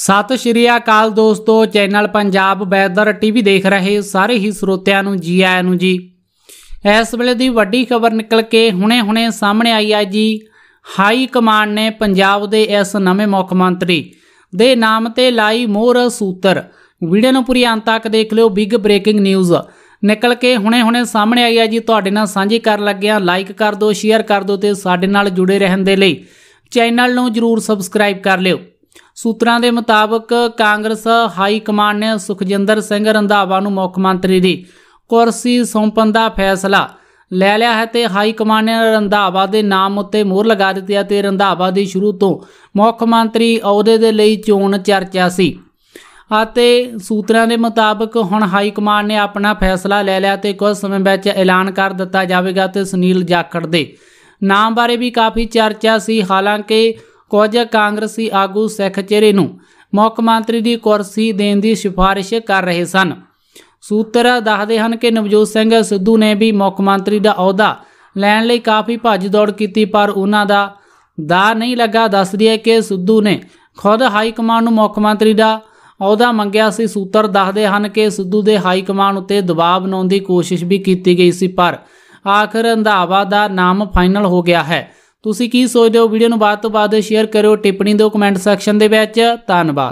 ਸਤਿ ਸ਼੍ਰੀ ਅਕਾਲ ਦੋਸਤੋ channel Punjab weather TV ਦੇਖ ਰਹੇ ਸਾਰੇ ਹੀ ਸਰੋਤਿਆਂ ਨੂੰ ਜੀ ਆਇਆਂ ਨੂੰ ਜੀ ਇਸ ਵੇਲੇ ਦੀ ਵੱਡੀ ਖਬਰ ਨਿਕਲ ਕੇ ਹੁਣੇ-ਹੁਣੇ ਸਾਹਮਣੇ ਆਈ ਹੈ ਜੀ ਹਾਈ ਕਮਾਂਡ ਨੇ ਪੰਜਾਬ ਦੇ ਇਸ ਨਵੇਂ ਮੁੱਖ ਮੰਤਰੀ ਦੇ ਨਾਮ ਤੇ ਲਾਈ ਮੋਹਰ ਸੂਤਰ ਵੀਡੀਓ ਨੂੰ ਪੂਰੀ ਅੰਤ ਤੱਕ ਦੇਖ ਲਿਓ ਬਿਗ ਬ੍ਰੇਕਿੰਗ ਨਿਊਜ਼ ਨਿਕਲ ਕੇ ਹੁਣੇ-ਹੁਣੇ ਸਾਹਮਣੇ ਆਈ ਹੈ ਜੀ ਤੁਹਾਡੇ ਨਾਲ ਸਾਂਝੀ ਕਰਨ ਲੱਗਿਆ ਲਾਈਕ ਕਰ ਦਿਓ ਸ਼ੇਅਰ ਕਰ ਦਿਓ ਤੇ ਸਾਡੇ ਨਾਲ ਜੁੜੇ ਰਹਿਣ ਦੇ ਲਈ ਚੈਨਲ ਨੂੰ ਜਰੂਰ ਸਬਸਕ੍ਰਾਈਬ ਕਰ ਲਿਓ ਸੂਤਰਾਂ ਦੇ ਮੁਤਾਬਕ ਕਾਂਗਰਸ ਹਾਈ ਕਮਾਂਡ ਨੇ ਸੁਖਜਿੰਦਰ ਸਿੰਘ ਰੰਧਾਵਾ ਨੂੰ ਮੁੱਖ ਮੰਤਰੀ ਦੀ ਕੁਰਸੀ ਸੌਂਪਣ ਦਾ ਫੈਸਲਾ ਲੈ ਲਿਆ ਹੈ ਤੇ ਹਾਈ ਕਮਾਂਡ ਨੇ ਰੰਧਾਵਾ ਦੇ ਨਾਮ ਉੱਤੇ ਮੋਹਰ ਲਗਾ ਦਿੱਤੀ ਹੈ ਤੇ ਰੰਧਾਵਾ ਦੀ ਸ਼ੁਰੂ ਤੋਂ ਮੁੱਖ ਮੰਤਰੀ ਅਹੁਦੇ ਦੇ ਲਈ ਚੋਣ ਚਰਚਾ ਸੀ ਅਤੇ ਸੂਤਰਾਂ ਦੇ ਮੁਤਾਬਕ ਹੁਣ ਹਾਈ ਕਮਾਂਡ ਨੇ ਆਪਣਾ ਫੈਸਲਾ ਲੈ ਲਿਆ ਤੇ ਕੁਝ ਸਮੇਂ ਵਿੱਚ ਐਲਾਨ ਕਰ ਦਿੱਤਾ ਜਾਵੇਗਾ ਤੇ ਸੁਨੀਲ ਜਾਖੜ ਦੇ ਨਾਮ ਬਾਰੇ ਵੀ ਕਾਫੀ ਚਰਚਾ ਸੀ ਹਾਲਾਂਕਿ ਕੁਝ ਕਾਂਗਰਸੀ ਆਗੂ ਸਿੱਖ ਚਿਹਰੇ ਨੂੰ ਮੁੱਖ ਮੰਤਰੀ ਦੀ ਕੁਰਸੀ ਦੇਣ ਦੀ ਸਿਫਾਰਿਸ਼ ਕਰ ਰਹੇ ਸਨ ਸੂਤਰ ਦੱਸਦੇ ਹਨ ਕਿ ਨਵਜੋਤ ਸਿੰਘ ਸਿੱਧੂ ਨੇ ਵੀ ਮੁੱਖ ਮੰਤਰੀ ਦਾ ਅਹੁਦਾ ਲੈਣ ਲਈ ਕਾਫੀ ਭੱਜ ਦੌੜ ਕੀਤੀ ਪਰ ਉਹਨਾਂ ਦਾ ਦਾ ਨਹੀਂ ਲੱਗਾ ਦੱਸਦੀ ਹੈ ਕਿ ਸਿੱਧੂ ਨੇ ਖੁਦ ਹਾਈ ਕਮਾਂਡ ਨੂੰ ਮੁੱਖ ਮੰਤਰੀ ਦਾ ਅਹੁਦਾ ਮੰਗਿਆ ਸੀ ਸੂਤਰ ਦੱਸਦੇ ਹਨ ਕਿ ਸਿੱਧੂ ਦੇ ਹਾਈ ਕਮਾਂਡ ਉੱਤੇ ਦਬਾਅ ਬਣਾਉਣ ਦੀ ਕੋਸ਼ਿਸ਼ ਵੀ ਕੀਤੀ ਗਈ ਸੀ ਪਰ ਆਖਰ ਅੰਧਾਵਾ ਦਾ ਨਾਮ ਫਾਈਨਲ ਹੋ ਗਿਆ ਹੈ ਤੁਸੀਂ ਕੀ ਸੋਚਦੇ ਹੋ ਵੀਡੀਓ ਨੂੰ ਬਾਅਦ ਤੋਂ ਬਾਅਦ ਸ਼ੇਅਰ ਕਰਿਓ ਟਿੱਪਣੀ ਦਿਓ ਕਮੈਂਟ ਸੈਕਸ਼ਨ ਦੇ ਵਿੱਚ ਧੰਨਵਾਦ